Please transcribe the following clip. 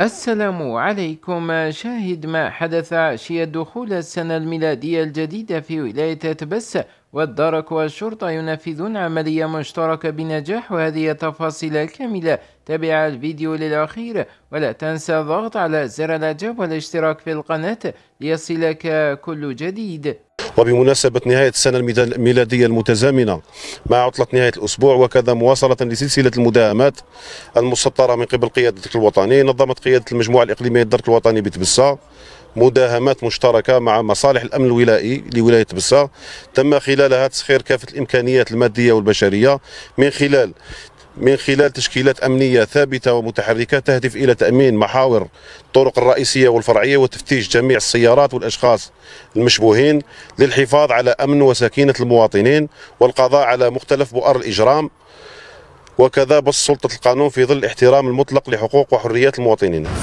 السلام عليكم شاهد ما حدث عشية دخول السنة الميلادية الجديدة في ولاية تبسة والدرك والشرطة ينفذون عملية مشتركة بنجاح وهذه التفاصيل كاملة تابع الفيديو للأخير ولا تنسى الضغط على زر الإعجاب والاشتراك في القناة ليصلك كل جديد وبمناسبة نهاية السنة الميلادية المتزامنة مع عطلة نهاية الأسبوع وكذا مواصلة لسلسلة المداهمات المسطرة من قبل قيادة الدرك الوطني نظمت قيادة المجموعة الإقليمية الدرك الوطني بتبسة مداهمات مشتركه مع مصالح الامن الولائي لولايه تبسه تم خلالها تسخير كافه الامكانيات الماديه والبشريه من خلال من خلال تشكيلات أمنية ثابتة ومتحركة تهدف إلى تأمين محاور الطرق الرئيسية والفرعية وتفتيش جميع السيارات والأشخاص المشبوهين للحفاظ على أمن وسكينة المواطنين والقضاء على مختلف بؤر الإجرام وكذا بس سلطة القانون في ظل الاحترام المطلق لحقوق وحريات المواطنين